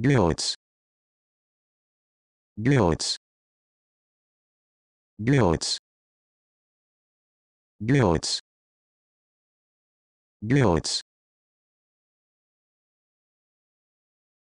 Guilds. Guilds. Guilds. Guilds. Guilds.